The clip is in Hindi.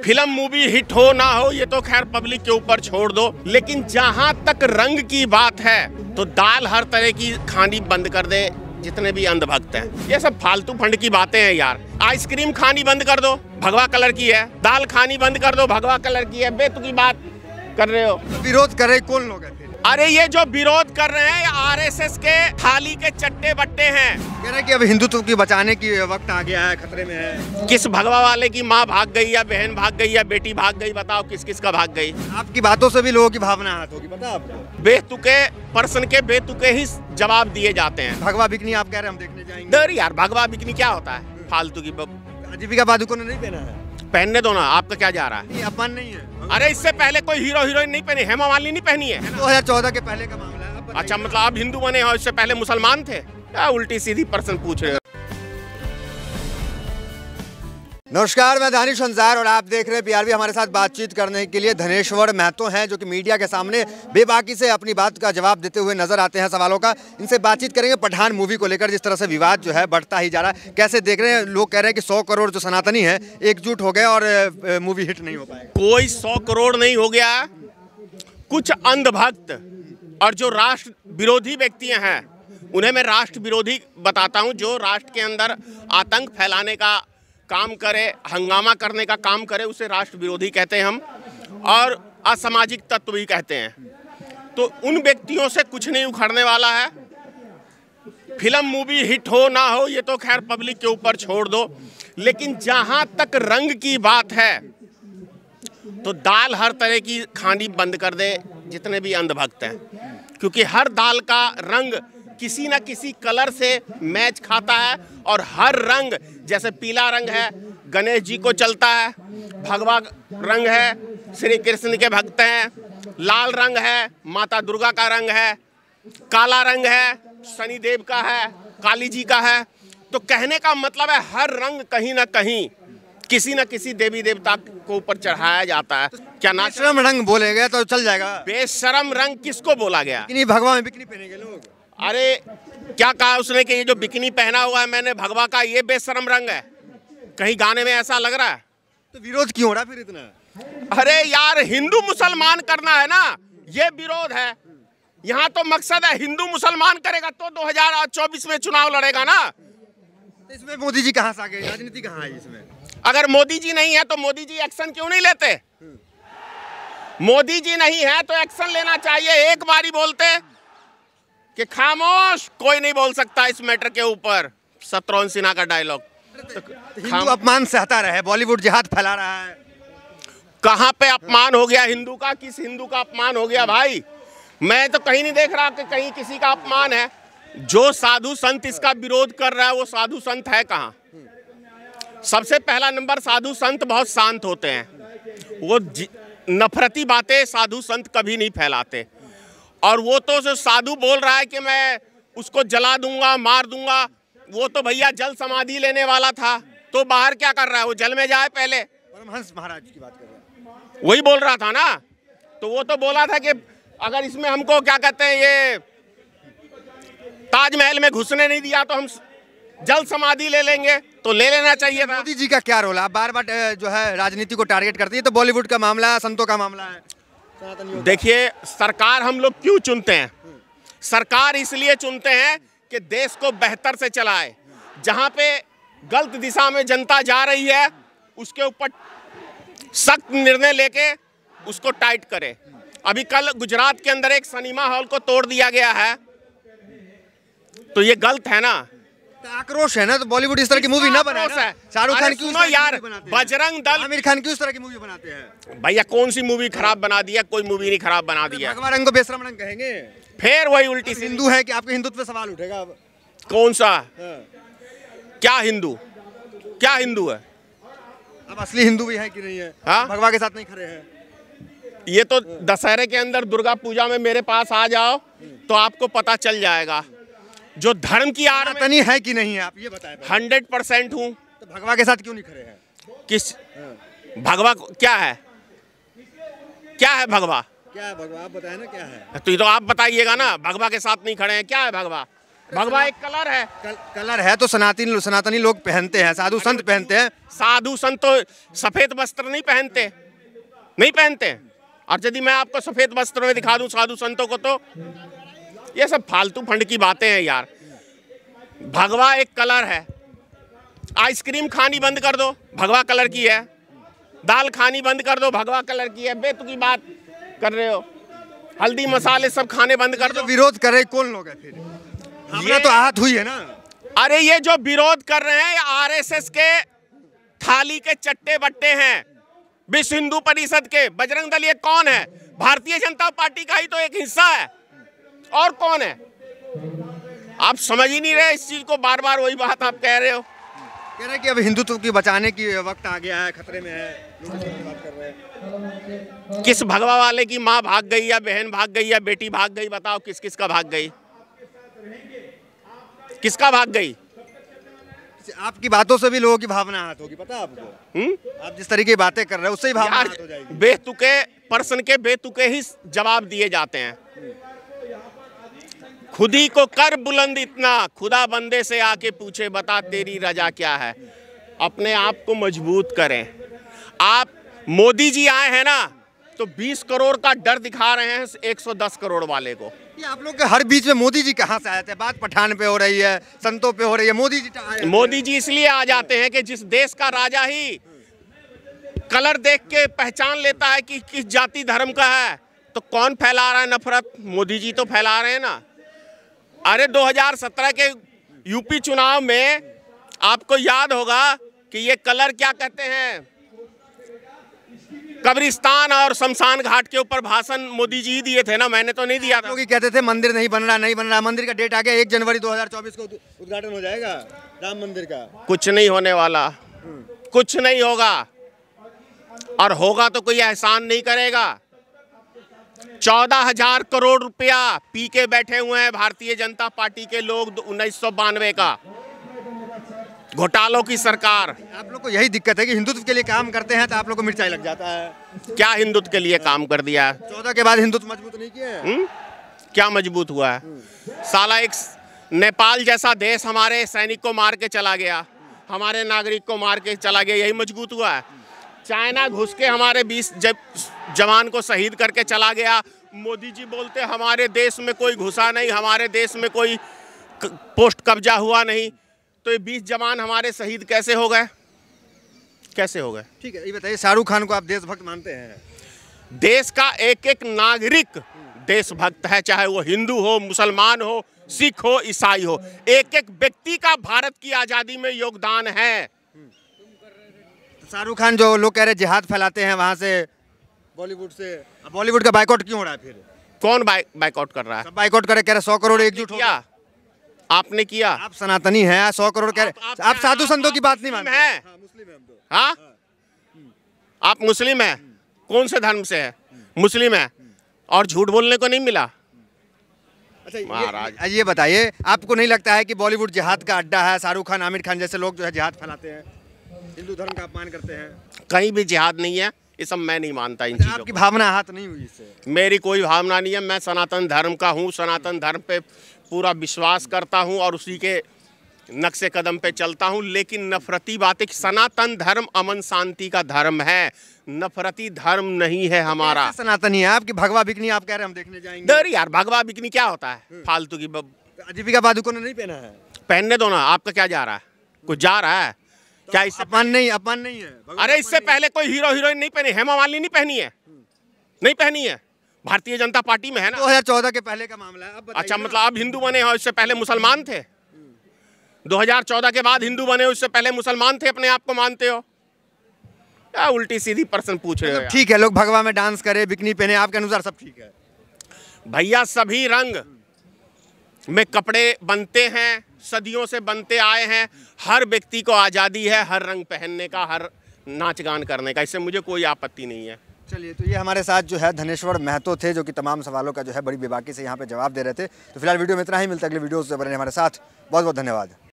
फिल्म मूवी हिट हो ना हो ये तो खैर पब्लिक के ऊपर छोड़ दो लेकिन जहाँ तक रंग की बात है तो दाल हर तरह की खानी बंद कर दे जितने भी अंधभक्त हैं ये सब फालतू फंड की बातें हैं यार आइसक्रीम खानी बंद कर दो भगवा कलर की है दाल खानी बंद कर दो भगवा कलर की है बेतुकी बात कर रहे हो विरोध कर रहे कौन लोग हैं अरे ये जो विरोध कर रहे हैं आरएसएस के थाली के चट्टे बट्टे हैं कह रहे कि अब हिंदुत्व की बचाने की वक्त आ गया है खतरे में है किस भगवा वाले की माँ भाग गई या बहन भाग गई या बेटी भाग गई बताओ किस किस का भाग गई आपकी बातों से भी लोगों की भावना हाथ होगी पता आपको बेतुके पर्सन के बेतुके ही जवाब दिए जाते हैं भगवा बिकनी आप कह रहे हैं हम देखने जाएंगे यार भगवा बिकनी क्या होता है फालतू की आजीविका पादुकों ने नहीं पहना है पहनने दो ना आपका तो क्या जा रहा है अपमान नहीं है अरे इससे पहले कोई हीरो हीरोइन नहीं पहनी हेमा मालिनी नहीं पहनी है दो हजार चौदह के पहले का मामला है अच्छा मतलब आप हिंदू बने हो इससे पहले मुसलमान थे क्या उल्टी सीधी पर्सन पूछ रहे नमस्कार मैं दानिश अंजार और आप देख रहे हैं पीआरबी हमारे साथ बातचीत करने के लिए धनेश्वर महतो हैं जो कि मीडिया के सामने बेबाकी से अपनी बात का जवाब देते हुए नजर आते हैं सवालों का इनसे बातचीत करेंगे पठान मूवी को लेकर जिस तरह से विवाद जो है बढ़ता ही जा रहा है कैसे देख रहे हैं लोग कह रहे हैं कि सौ करोड़ जो सनातनी है एकजुट हो गए और मूवी हिट नहीं हो पाए कोई सौ करोड़ नहीं हो गया कुछ अंधभक्त और जो राष्ट्र विरोधी व्यक्तियाँ हैं उन्हें मैं राष्ट्र विरोधी बताता हूँ जो राष्ट्र के अंदर आतंक फैलाने का काम करे हंगामा करने का काम करे उसे राष्ट्र विरोधी कहते हैं हम और असामाजिक तत्व भी कहते हैं तो उन व्यक्तियों से कुछ नहीं उखड़ने वाला है फिल्म मूवी हिट हो ना हो ये तो खैर पब्लिक के ऊपर छोड़ दो लेकिन जहां तक रंग की बात है तो दाल हर तरह की खानी बंद कर दे जितने भी अंधभक्त हैं क्योंकि हर दाल का रंग किसी ना किसी कलर से मैच खाता है और हर रंग जैसे पीला रंग है गणेश जी को चलता है भगवा रंग है श्री कृष्ण के भक्त हैं लाल रंग है माता दुर्गा का रंग है काला रंग है शनिदेव का है काली जी का है तो कहने का मतलब है हर रंग कहीं ना कहीं किसी ना किसी देवी देवता को ऊपर चढ़ाया जाता है क्या नाश्रम रंग बोले गए तो चल जाएगा बेशरम रंग किसको बोला गया भगवान बिकनी पहने गए अरे क्या कहा उसने कि ये जो बिकनी पहना हुआ है मैंने भगवा का ये बेसरम रंग है कहीं गाने में ऐसा लग रहा है तो विरोध क्यों हो रहा फिर इतना अरे यार हिंदू मुसलमान करना है ना ये विरोध है यहाँ तो मकसद है हिंदू मुसलमान करेगा तो 2024 में चुनाव लड़ेगा ना तो इसमें मोदी जी कहाँ से आ गए राजनीति कहाँ है इसमें अगर मोदी जी नहीं है तो मोदी जी एक्शन क्यों नहीं लेते हम्म। मोदी जी नहीं है तो एक्शन लेना चाहिए एक बारी बोलते कि खामोश कोई नहीं बोल सकता इस मैटर के ऊपर शत्रुघ्न सिन्हा का डायलॉग हिंदू अपमान सहता रहे बॉलीवुड जिहाद फैला रहा है कहाँ पे अपमान हो गया हिंदू का किस हिंदू का अपमान हो गया भाई मैं तो कहीं नहीं देख रहा कि कहीं किसी का अपमान है जो साधु संत इसका विरोध कर रहा है वो साधु संत है कहाँ सबसे पहला नंबर साधु संत बहुत शांत होते हैं वो नफरती बातें साधु संत कभी नहीं फैलाते और वो तो साधु बोल रहा है कि मैं उसको जला दूंगा मार दूंगा वो तो भैया जल समाधि लेने वाला था तो बाहर क्या कर रहा है वो जल में जाए पहले परमहंस महाराज की बात कर रहे है वही बोल रहा था ना तो वो तो बोला था कि अगर इसमें हमको क्या कहते हैं ये ताजमहल में घुसने नहीं दिया तो हम जल समाधि ले लेंगे तो ले लेना चाहिए मोदी जी का क्या रोल है बार बार जो है राजनीति को टारगेट करती है तो बॉलीवुड का मामला संतों का मामला है देखिए सरकार हम लोग क्यों चुनते हैं सरकार इसलिए चुनते हैं कि देश को बेहतर से चलाए जहां पे गलत दिशा में जनता जा रही है उसके ऊपर सख्त निर्णय लेके उसको टाइट करे अभी कल गुजरात के अंदर एक सिनेमा हॉल को तोड़ दिया गया है तो ये गलत है ना आक्रोश है ना तो बॉलीवुड इस तरह की मूवी ना बनाए शाहरुख खान की यार बजरंग दल आमिर खान की उस तरह की मूवी बनाते हैं भैया कौन सी मूवी खराब बना दिया कोई मूवी नहीं खराब बना दिया भगवान रंग को बेसरम रंग कहेंगे फिर वही उल्टी हिंदू है की आपके हिंदुत्व सवाल उठेगा अब कौन सा हाँ। क्या हिंदू क्या हिंदू है अब असली हिंदू भी है कि नहीं है हाँ? भगवान के साथ नहीं खड़े हैं ये तो दशहरे के अंदर दुर्गा पूजा में मेरे पास आ जाओ तो आपको पता चल जाएगा जो धर्म की आरतनी है कि नहीं है आप ये बताएं हंड्रेड परसेंट हूँ तो भगवा के साथ क्यों नहीं खड़े हैं किस भगवा क्या है क्या है भगवा क्या है भगवा आप बताए ना क्या है तो ये तो आप बताइएगा ना भगवा के साथ नहीं खड़े हैं क्या है भगवा तो भगवा एक कलर है कल, कलर है तो सनातन सनातनी लोग पहनते हैं साधु संत पहनते हैं साधु संत तो सफेद वस्त्र नहीं पहनते नहीं पहनते और यदि मैं आपको सफेद वस्त्र में दिखा दूं साधु संतों को तो ये सब फालतू फंड की बातें हैं यार भगवा एक कलर है आइसक्रीम खानी बंद कर दो भगवा कलर की है दाल खानी बंद कर दो भगवा कलर की है की बात कर रहे हो हल्दी मसाले सब खाने बंद कर दो विरोध कर रहे कौन लोग है फिर ये तो आहत हुई है ना अरे ये जो विरोध कर रहे हैं आरएसएस के थाली के चट्टे बट्टे हैं विश्व हिंदू परिषद के बजरंग दल ये कौन है भारतीय जनता पार्टी का ही तो एक हिस्सा है और कौन है आप समझ ही नहीं रहे इस चीज़ को बार बार वही बात आप कह रहे हो कह रहे कि अब हिंदुत्व की बचाने की वक्त आ गया है खतरे में है किस भगवा वाले की माँ भाग गई या बहन भाग गई या बेटी भाग गई बताओ किस किस का भाग गई किसका भाग गई अच्छा, आपकी बातों से भी लोगों की भावना हाथ होगी पता आपको हुँ? आप जिस तरीके की बातें कर रहे हैं उससे ही भावना हाथ हो जाएगी बेतुके पर्सन के बेतुके ही जवाब दिए जाते हैं खुद ही को कर बुलंद इतना खुदा बंदे से आके पूछे बता तेरी रजा क्या है अपने आप को मजबूत करें आप मोदी जी आए हैं ना तो 20 करोड़ का डर दिखा रहे हैं 110 करोड़ वाले को ये आप लोग के हर बीच में मोदी जी कहाँ से आ जाते हैं बात पठान पे हो रही है संतों पे हो रही है मोदी जी मोदी जी इसलिए आ जाते हैं कि जिस देश का राजा ही कलर देख के पहचान लेता है कि किस जाति धर्म का है तो कौन फैला रहा है नफरत मोदी जी तो फैला रहे हैं ना अरे 2017 के यूपी चुनाव में आपको याद होगा कि ये कलर क्या कहते हैं कब्रिस्तान और शमशान घाट के ऊपर भाषण मोदी जी दिए थे ना मैंने तो नहीं दिया था क्योंकि कहते थे मंदिर नहीं बन रहा नहीं बन रहा मंदिर का डेट आ गया एक जनवरी 2024 को उद्घाटन हो जाएगा राम मंदिर का कुछ नहीं होने वाला हम्म। कुछ नहीं होगा और होगा तो कोई एहसान नहीं करेगा चौदह हजार करोड़ रुपया पी के बैठे हुए हैं भारतीय जनता पार्टी के लोग उन्नीस का घोटालों की सरकार आप लोग को यही दिक्कत है कि हिंदुत्व के लिए काम करते हैं तो आप लोग को मिर्चाई लग जाता है क्या हिंदुत्व के लिए काम कर दिया चौदह के बाद हिंदुत्व मजबूत नहीं किया है क्या मजबूत हुआ है साला एक नेपाल जैसा देश हमारे सैनिक को मार के चला गया हमारे नागरिक को मार के चला गया यही मजबूत हुआ है चाइना घुस के हमारे बीस जब जवान को शहीद करके चला गया मोदी जी बोलते हमारे देश में कोई घुसा नहीं हमारे देश में कोई पोस्ट कब्जा हुआ नहीं तो ये बीस जवान हमारे शहीद कैसे हो गए कैसे हो गए ठीक है ये बताइए शाहरुख खान को आप देशभक्त मानते हैं देश का एक एक नागरिक देशभक्त है चाहे वो हिंदू हो मुसलमान हो सिख हो ईसाई हो एक एक व्यक्ति का भारत की आज़ादी में योगदान है शाहरुख खान जो लोग कह रहे जिहाद फैलाते हैं वहाँ से बॉलीवुड से बॉलीवुड का बाइकआउट क्यों हो रहा है फिर कौन बाइकआउट कर रहा है बाइकआउट करे कह रहे सौ करोड़ एकजुट किया आपने किया आप सनातनी है सौ करोड़ कह रहे आप, साधु संतों की बात नहीं मानते हाँ आप मुस्लिम है कौन से धर्म से है मुस्लिम है और झूठ बोलने को नहीं मिला अच्छा, महाराज ये बताइए आपको नहीं लगता है कि बॉलीवुड जिहाद का अड्डा है शाहरुख खान आमिर खान जैसे लोग जो है जिहाद फैलाते हैं हिंदू धर्म का अपमान करते हैं कहीं भी जिहाद नहीं है ये सब मैं नहीं मानता इन अच्छा, चीज़ों आपकी भावना हाथ नहीं हुई इससे मेरी कोई भावना नहीं है मैं सनातन धर्म का हूँ सनातन धर्म पे पूरा विश्वास करता हूँ और उसी के नक्शे कदम पे चलता हूँ लेकिन नफरती बातें सनातन धर्म अमन शांति का धर्म है नफरती धर्म नहीं है हमारा सनातन ही है आपकी भगवा बिकनी आप कह रहे हम देखने जाएंगे डर यार भगवा बिकनी क्या होता है हम्म। फालतू की आजीविका तो बाधकों ने नहीं पहना है पहनने दो ना आपका क्या जा रहा है कुछ जा रहा है क्या इससे अपमान नहीं अपमान नहीं है अरे इससे पहले कोई हीरो हीरोइन नहीं पहनी हेमा मालिनी नहीं पहनी है नहीं पहनी है भारतीय जनता पार्टी में है ना चौदह के पहले का मामला है अब अच्छा मतलब अब हिंदू बने और इससे पहले मुसलमान थे 2014 के बाद हिंदू बने उससे पहले मुसलमान थे अपने आप को मानते हो क्या उल्टी सीधी पर्सन पूछ रहे हो मतलब ठीक है लोग भगवा में डांस करे बिकनी पहने आपके अनुसार सब ठीक है भैया सभी रंग में कपड़े बनते हैं सदियों से बनते आए हैं हर व्यक्ति को आज़ादी है हर रंग पहनने का हर नाच गान करने का इससे मुझे कोई आपत्ति नहीं है चलिए तो ये हमारे साथ जो है धनेश्वर महतो थे जो कि तमाम सवालों का जो है बड़ी बेबाकी से यहाँ पे जवाब दे रहे थे तो फिलहाल वीडियो में इतना ही मिलता है अगले वीडियो से बने हमारे साथ बहुत बहुत धन्यवाद